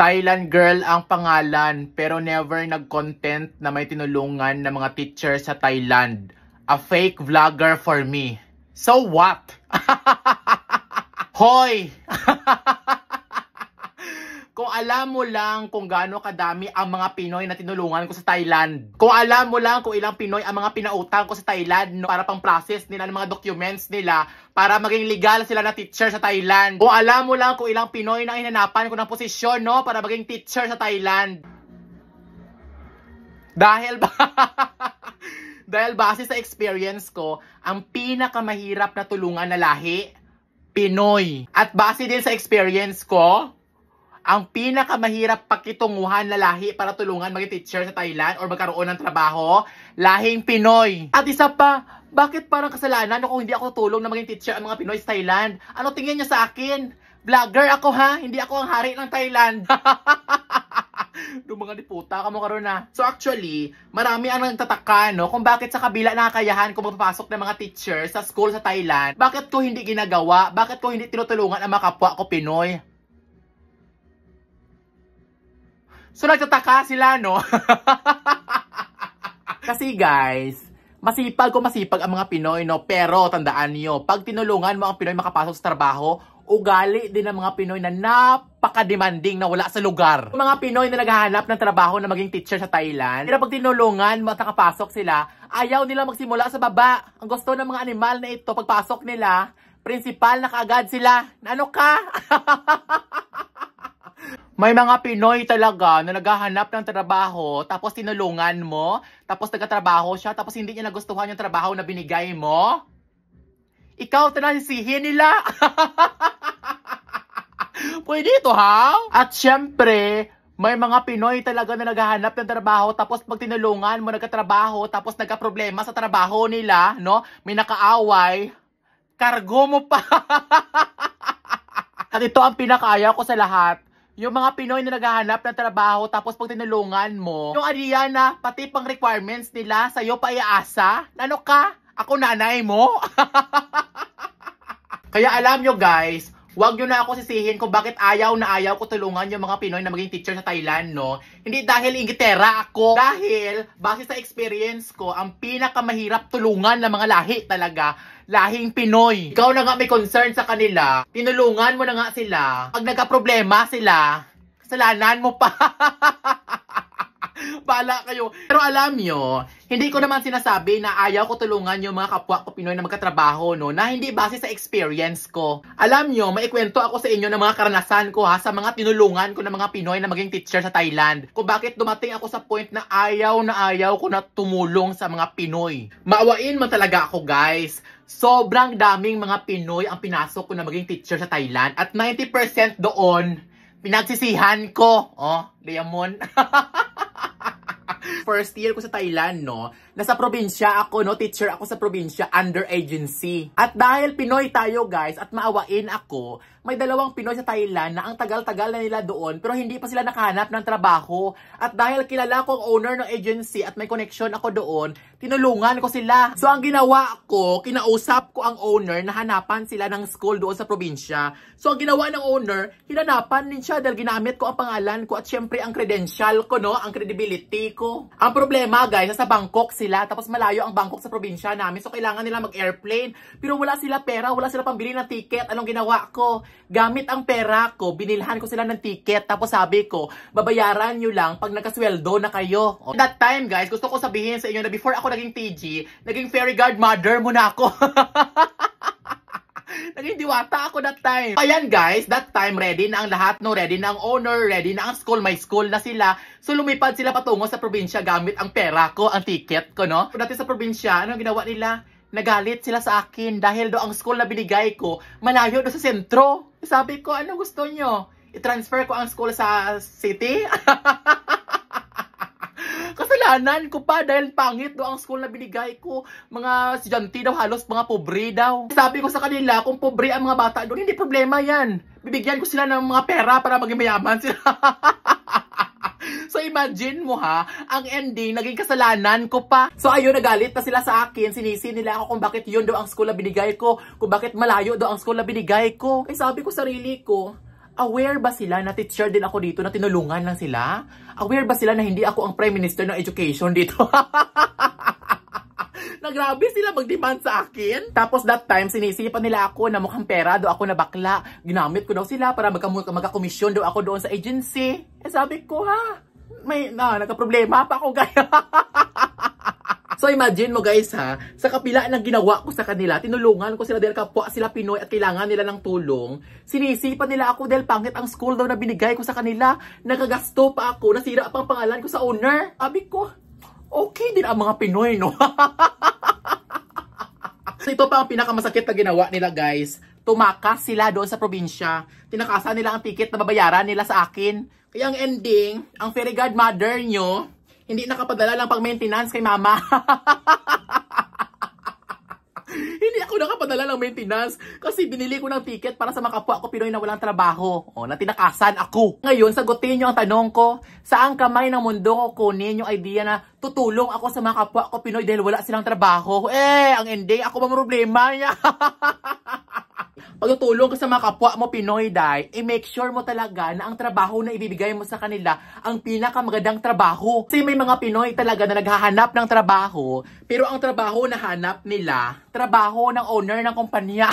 Thailand girl ang pangalan pero never nag-content na may tinulungan ng mga teacher sa Thailand. A fake vlogger for me. So what? Hoy! Kung alam mo lang kung gaano kadami ang mga Pinoy na tinulungan ko sa Thailand. Kung alam mo lang kung ilang Pinoy ang mga pinautang ko sa Thailand no, para pang process nila ng mga documents nila para maging legal sila na teacher sa Thailand. Kung alam mo lang kung ilang Pinoy na hinanapan ko ng posisyon no, para maging teacher sa Thailand. Dahil ba... Dahil base sa experience ko, ang pinakamahirap na tulungan na lahi, Pinoy. At base din sa experience ko, ang pinakamahirap pakitunguhan na lahi para tulungan maging teacher sa Thailand or magkaroon ng trabaho, lahing Pinoy. At isa pa, bakit parang kasalanan kung hindi ako tutulong na maging teacher ang mga Pinoy sa Thailand? Ano tingin niya sa akin? Vlogger ako ha, hindi ako ang hari ng Thailand. Doon mga diputa, kamo karon na. So actually, marami ang nagtataka no kung bakit sa kabila nakakayahan kung magpapasok ng mga teacher sa school sa Thailand, bakit ko hindi ginagawa? Bakit ko hindi tinutulungan ang mga kapwa ko Pinoy? So, nagtataka sila, no? Kasi guys, masipag ko masipag ang mga Pinoy, no? Pero tandaan niyo, pag tinulungan mo ang Pinoy makapasok sa trabaho, ugali din ng mga Pinoy na napaka-demanding na wala sa lugar. Yung Mga Pinoy na naghahanap ng trabaho na maging teacher sa Thailand, pero pag tinulungan mo at nakapasok sila, ayaw nila magsimula sa baba. Ang gusto ng mga animal na ito, pagpasok nila, principal na kaagad sila. Ano ka? May mga Pinoy talaga na naghahanap ng trabaho, tapos tinulungan mo, tapos nagkatrabaho siya, tapos hindi niya nagustuhan yung trabaho na binigay mo. Ikaw transisihin nila. Pwede ito, ha? At syempre, may mga Pinoy talaga na naghahanap ng trabaho tapos pag tinulungan mo nagkatrabaho tapos nagka-problema sa trabaho nila, no? May nakaaway, kargo mo pa. At ito ang pinakaayaw ko sa lahat yung mga Pinoy na naghahanap ng trabaho tapos pag tinulungan mo, yung ariya na pati pang requirements nila sa'yo pa iaasa? Ano ka? Ako nanay mo? Kaya alam nyo guys, Huwag nyo na ako sisihin kung bakit ayaw na ayaw ko tulungan yung mga Pinoy na maging teacher sa Thailand, no? Hindi dahil ingitera ako. Dahil, base sa experience ko, ang pinakamahirap tulungan ng mga lahi talaga lahing Pinoy. Ikaw na nga may concern sa kanila, tinulungan mo na nga sila. Pag nagka-problema sila, kasalanan mo pa. Bala kayo. Pero alam nyo, hindi ko naman sinasabi na ayaw ko tulungan yung mga kapwa ko Pinoy na magkatrabaho, no? Na hindi base sa experience ko. Alam nyo, maikwento ako sa inyo ng mga karanasan ko, ha? Sa mga tinulungan ko ng mga Pinoy na maging teacher sa Thailand. Kung bakit dumating ako sa point na ayaw na ayaw ko na tumulong sa mga Pinoy. Maawain man talaga ako, guys. Sobrang daming mga Pinoy ang pinasok ko na maging teacher sa Thailand at 90% doon pinagsisihan ko. Oh, Diamond. First year ko sa Thailand, no? Nasa probinsya ako, no? Teacher ako sa probinsya, under agency. At dahil Pinoy tayo, guys, at maawain ako, may dalawang Pinoy sa Thailand na ang tagal-tagal na nila doon, pero hindi pa sila nakahanap ng trabaho. At dahil kilala ko ang owner ng agency at may connection ako doon, tinulungan ko sila. So ang ginawa ko, kinausap ko ang owner na hanapan sila ng school doon sa probinsya. So ang ginawa ng owner, hinanapan din siya dahil ginamit ko ang pangalan ko at syempre ang credential ko, no? Ang credibility ko. Ang problema guys, sa Bangkok sila, tapos malayo ang Bangkok sa probinsya namin. So kailangan nila mag-airplane. Pero wala sila pera, wala sila pambili ng ticket. Anong ginawa ko? Gamit ang pera ko, binilhan ko sila ng ticket. Tapos sabi ko, babayaran nyo lang pag nagkasweldo na kayo. That time guys, gusto ko sabihin sa inyo na before ako naging TG, naging fairy guard mother mo na ako. naging diwata ako that time. Ayan guys, that time ready na ang lahat, no? Ready na ang owner, ready na ang school, may school na sila. So lumipad sila patungo sa probinsya gamit ang pera ko, ang ticket ko, no? So, dati sa probinsya, ano ginawa nila? Nagalit sila sa akin dahil do ang school na binigay ko malayo do sa sentro. Sabi ko, ano gusto nyo? I-transfer ko ang school sa city? kasalanan ko pa dahil pangit do ang school na binigay ko. Mga estudyante daw, halos mga pobre daw. Sabi ko sa kanila, kung pobre ang mga bata doon, hindi problema yan. Bibigyan ko sila ng mga pera para maging mayaman sila. So imagine mo ha, ang ending naging kasalanan ko pa. So ayun, nagalit na sila sa akin, sinisi nila ako kung bakit yun daw ang school na binigay ko, kung bakit malayo daw ang school na binigay ko. Eh sabi ko sarili ko, Aware ba sila na teacher din ako dito na tinulungan lang sila? Aware ba sila na hindi ako ang Prime Minister ng Education dito? na sila mag-demand sa akin. Tapos that time, sinisipan nila ako na mukhang pera, do ako na bakla. Ginamit ko daw sila para magka magkakomisyon daw ako doon sa agency. Eh sabi ko ha, may na, nagka-problema pa ako gaya. So imagine mo guys ha, sa kapila ng ginawa ko sa kanila, tinulungan ko sila dahil kapwa sila Pinoy at kailangan nila ng tulong. Sinisipan nila ako dahil pangit ang school daw na binigay ko sa kanila. Nagagasto pa ako, nasira pa ang pangalan ko sa owner. Sabi ko, okay din ang mga Pinoy no. so ito pa ang pinakamasakit na ginawa nila guys tumakas sila doon sa probinsya. Tinakasan nila ang ticket na babayaran nila sa akin. Kaya ang ending, ang fairy godmother nyo, hindi nakapadala lang pang maintenance kay mama. hindi ako nakapadala ng maintenance kasi binili ko ng ticket para sa makapwa ko Pinoy na walang trabaho o na tinakasan ako. Ngayon, sagutin nyo ang tanong ko, saan kamay ng mundo ko kunin yung idea na tutulong ako sa makapwa ko Pinoy dahil wala silang trabaho? Eh, ang hindi, ako problema niya. pagtutulong ka sa mga kapwa mo Pinoy dai, i-make eh, sure mo talaga na ang trabaho na ibibigay mo sa kanila ang pinakamagandang trabaho. Kasi may mga Pinoy talaga na naghahanap ng trabaho, pero ang trabaho na hanap nila, trabaho ng owner ng kumpanya.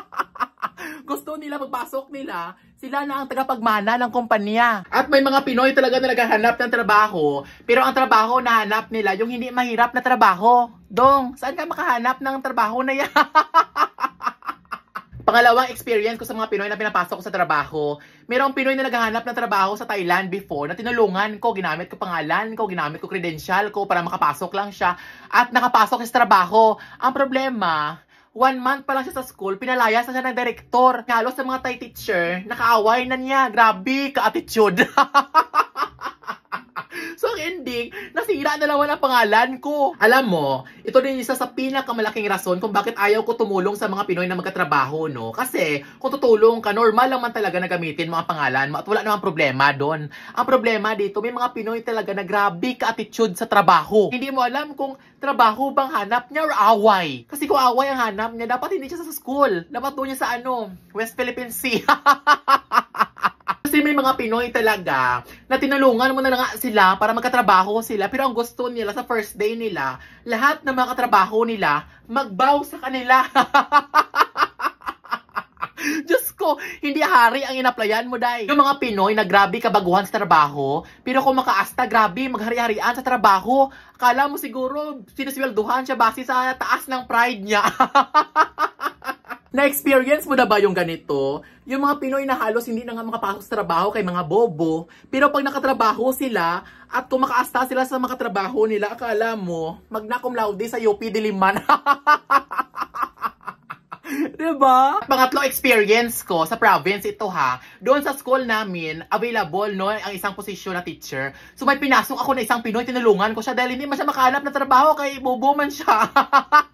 Gusto nila magpasok nila, sila na ang tagapagmana ng kumpanya. At may mga Pinoy talaga na naghahanap ng trabaho, pero ang trabaho na hanap nila, yung hindi mahirap na trabaho. Dong, saan ka makahanap ng trabaho na yan? Pangalawang experience ko sa mga Pinoy na pinapasok ko sa trabaho, mayroong Pinoy na naghahanap ng trabaho sa Thailand before na tinulungan ko, ginamit ko pangalan ko, ginamit ko credential ko para makapasok lang siya at nakapasok siya sa trabaho. Ang problema, one month pa lang siya sa school, pinalayas na siya ng director. Halos sa mga Thai teacher, nakaaway na niya. Grabe, ka-attitude. ending, nasira na naman ang pangalan ko. Alam mo, ito din isa sa pinakamalaking rason kung bakit ayaw ko tumulong sa mga Pinoy na magkatrabaho, no? Kasi, kung tutulong ka, normal lang man talaga na gamitin mga pangalan mo at wala namang problema doon. Ang problema dito, may mga Pinoy talaga na grabe ka-attitude sa trabaho. Hindi mo alam kung trabaho bang hanap niya or away. Kasi kung away ang hanap niya, dapat hindi siya sa school. Dapat doon niya sa ano, West Philippine Sea. Kasi may mga Pinoy talaga na tinalungan mo na lang sila para magkatrabaho sila. Pero ang gusto nila sa first day nila, lahat ng mga katrabaho nila, magbaw sa kanila. Diyos ko, hindi hari ang inaplayan mo, day. Yung mga Pinoy na grabe kabaguhan sa trabaho, pero kung makaasta, grabe, maghari-harian sa trabaho, akala mo siguro sinuswelduhan siya base sa taas ng pride niya. Na-experience mo na ba yung ganito? Yung mga Pinoy na halos hindi na nga makapasok sa trabaho kay mga bobo. Pero pag nakatrabaho sila at kumakaasta sila sa mga trabaho nila, akala mo, magna cum laude sa UP Diliman. diba? Pangatlo experience ko sa province ito ha. Doon sa school namin, available no ang isang posisyon na teacher. So may pinasok ako na isang Pinoy, tinulungan ko siya dahil hindi man siya makahanap na trabaho kay bobo man siya.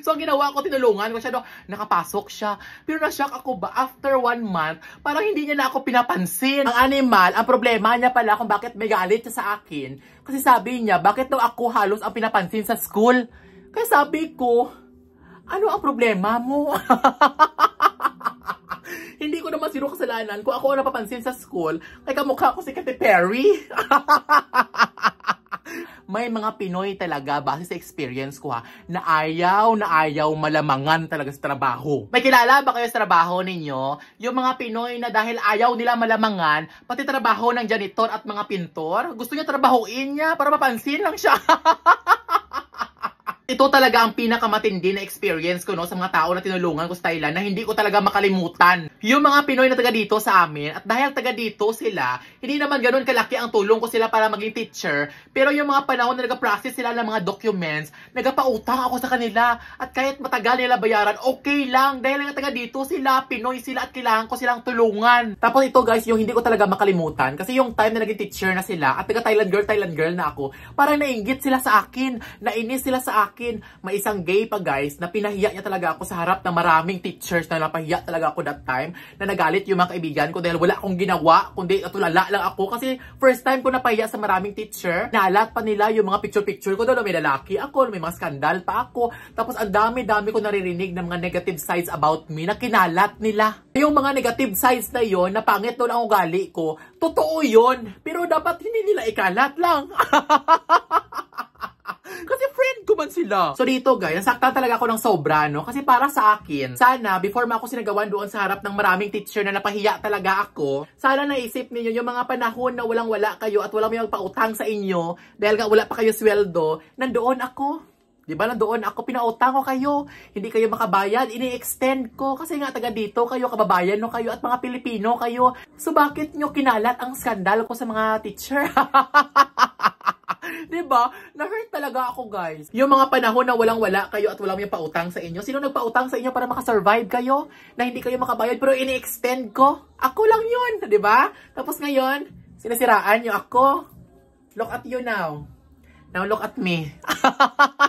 So, ang ginawa ko, tinulungan ko siya. No, nakapasok siya. Pero na-shock ako ba, after one month, parang hindi niya na ako pinapansin. Ang animal, ang problema niya pala kung bakit may galit siya sa akin. Kasi sabi niya, bakit daw ako halos ang pinapansin sa school? Kaya sabi ko, ano ang problema mo? hindi ko naman sino kasalanan kung ako ang napapansin sa school. Kaya kamukha ko si Katy Perry. may mga Pinoy talaga base sa experience ko ha, na ayaw na ayaw malamangan talaga sa trabaho. May kilala ba kayo sa trabaho ninyo? Yung mga Pinoy na dahil ayaw nila malamangan, pati trabaho ng janitor at mga pintor, gusto niya trabahuin niya para mapansin lang siya. ito talaga ang pinakamatindi na experience ko no sa mga tao na tinulungan ko sa Thailand na hindi ko talaga makalimutan. Yung mga Pinoy na taga dito sa amin at dahil taga dito sila, hindi naman ganun kalaki ang tulong ko sila para maging teacher. Pero yung mga panahon na nag-process sila ng mga documents, nagpautang ako sa kanila at kahit matagal nila bayaran, okay lang dahil nga taga dito sila, Pinoy sila at kailangan ko silang tulungan. Tapos ito guys, yung hindi ko talaga makalimutan kasi yung time na naging teacher na sila at taga Thailand girl, Thailand girl na ako, parang nainggit sila sa akin, nainis sila sa akin akin, may isang gay pa guys na pinahiya niya talaga ako sa harap ng maraming teachers na napahiya talaga ako that time na nagalit yung mga kaibigan ko dahil wala akong ginawa kundi natulala lang ako kasi first time ko napahiya sa maraming teacher. Nalat pa nila yung mga picture-picture ko doon may lalaki ako, may mga skandal pa ako. Tapos ang dami-dami ko naririnig ng mga negative sides about me na kinalat nila. Yung mga negative sides na yon na pangit doon ang ugali ko, totoo yon Pero dapat hindi nila ikalat lang. Kasi friend ko man sila. So dito guys, nasaktan talaga ako ng sobra, no? Kasi para sa akin, sana before ma ako sinagawan doon sa harap ng maraming teacher na napahiya talaga ako, sana naisip ninyo yung mga panahon na walang-wala kayo at walang may magpautang sa inyo dahil nga wala pa kayo sweldo, nandoon ako. 'Di ba? Nandoon ako, pinautang ko kayo. Hindi kayo makabayad, ini-extend ko kasi nga taga dito kayo, kababayan no kayo at mga Pilipino kayo. So bakit nyo kinalat ang skandal ko sa mga teacher? diba? Na-hurt talaga ako, guys. Yung mga panahon na walang-wala kayo at walang may pautang sa inyo, sino nagpautang sa inyo para makasurvive kayo? Na hindi kayo makabayad, pero ini-extend ko? Ako lang yun, ba? Diba? Tapos ngayon, sinasiraan nyo ako. Look at you now. Now look at me.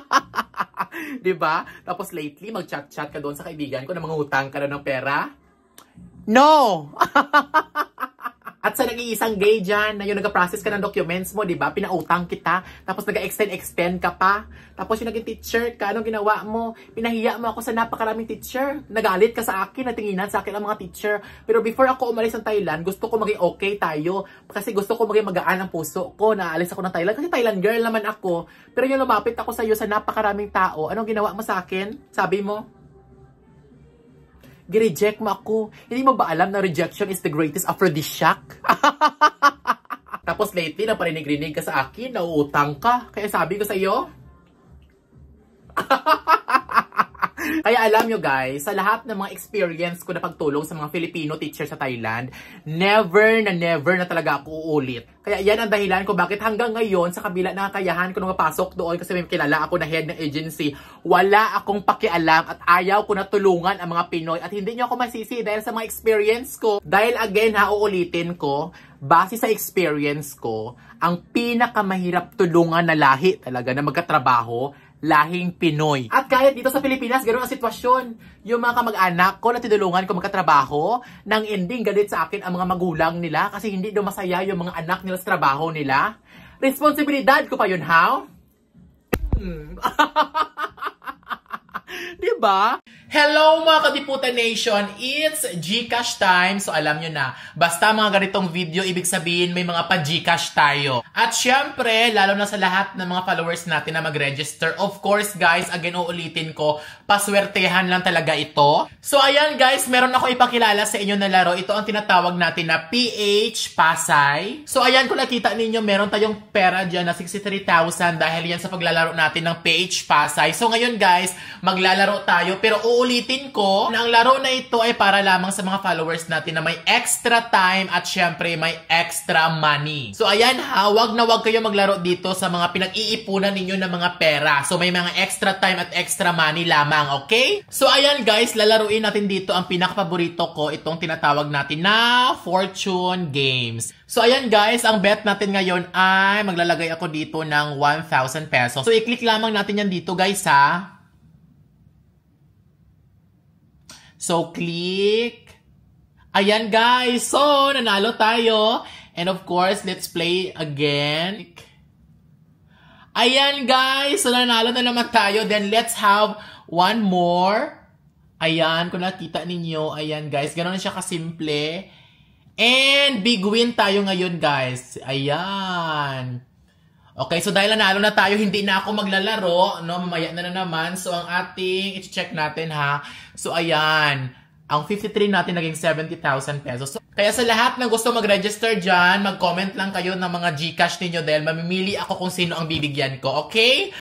'Di ba? Tapos lately mag-chat-chat ka doon sa kaibigan ko na utang ka na ng pera. No. At sa nag-iisang gay dyan, na yung nag-process ka ng documents mo, di ba? Pinautang kita, tapos nag-extend-extend ka pa. Tapos yung naging teacher ka, anong ginawa mo? Pinahiya mo ako sa napakaraming teacher. Nagalit ka sa akin, natinginan sa akin ang mga teacher. Pero before ako umalis ng Thailand, gusto ko maging okay tayo. Kasi gusto ko maging magaan ang puso ko. Naalis ako ng Thailand, kasi Thailand girl naman ako. Pero yung lumapit ako sa iyo sa napakaraming tao, anong ginawa mo sa akin? Sabi mo, gireject mo ako. Hindi mo ba alam na rejection is the greatest aphrodisiac? Tapos lately, naparinig-rinig ka sa akin, nauutang ka. Kaya sabi ko sa iyo, Kaya alam nyo guys, sa lahat ng mga experience ko na pagtulong sa mga Filipino teacher sa Thailand, never na never na talaga ako uulit. Kaya yan ang dahilan ko bakit hanggang ngayon sa kabila ng kakayahan ko nung mapasok doon kasi may kilala ako na head ng agency, wala akong pakialam at ayaw ko na tulungan ang mga Pinoy at hindi nyo ako masisi dahil sa mga experience ko. Dahil again ha, uulitin ko, base sa experience ko, ang pinakamahirap tulungan na lahi talaga na magkatrabaho lahing Pinoy. At kahit dito sa Pilipinas, ganoon ang sitwasyon. Yung mga kamag-anak ko na tinulungan ko magkatrabaho, nang ending galit sa akin ang mga magulang nila kasi hindi daw masaya yung mga anak nila sa trabaho nila. Responsibilidad ko pa yun, how? Hmm. diba? Hello mga Kadiputan Nation! It's Gcash time. So alam nyo na, basta mga ganitong video, ibig sabihin may mga pa-Gcash tayo. At syempre, lalo na sa lahat ng mga followers natin na mag-register. Of course guys, again uulitin ko, paswertehan lang talaga ito. So ayan guys, meron ako ipakilala sa inyo na laro. Ito ang tinatawag natin na PH Pasay. So ayan, kung nakita ninyo, meron tayong pera dyan na 63,000 dahil yan sa paglalaro natin ng PH Pasay. So ngayon guys, maglalaro tayo pero uulitin ulitin ko na ang laro na ito ay para lamang sa mga followers natin na may extra time at syempre may extra money. So ayan ha, wag na wag kayo maglaro dito sa mga pinag-iipunan ninyo ng mga pera. So may mga extra time at extra money lamang, okay? So ayan guys, lalaruin natin dito ang pinakapaborito ko, itong tinatawag natin na Fortune Games. So ayan guys, ang bet natin ngayon ay maglalagay ako dito ng 1,000 pesos. So i-click lamang natin yan dito guys ha. So, click. Ayan, guys. So, nanalo tayo. And of course, let's play again. Ayan, guys. So, nanalo na naman tayo. Then, let's have one more. Ayan, kung nakita ninyo. Ayan, guys. Ganun siya kasimple. And, big win tayo ngayon, guys. Ayan. Okay, so dahil nanalo na tayo, hindi na ako maglalaro, no? Mamaya na na naman. So, ang ating, i-check natin ha. So, ayan. Ang 53 natin naging 70,000 pesos. So, kaya sa lahat na gusto mag-register dyan, mag-comment lang kayo ng mga Gcash ninyo dahil mamimili ako kung sino ang bibigyan ko, okay?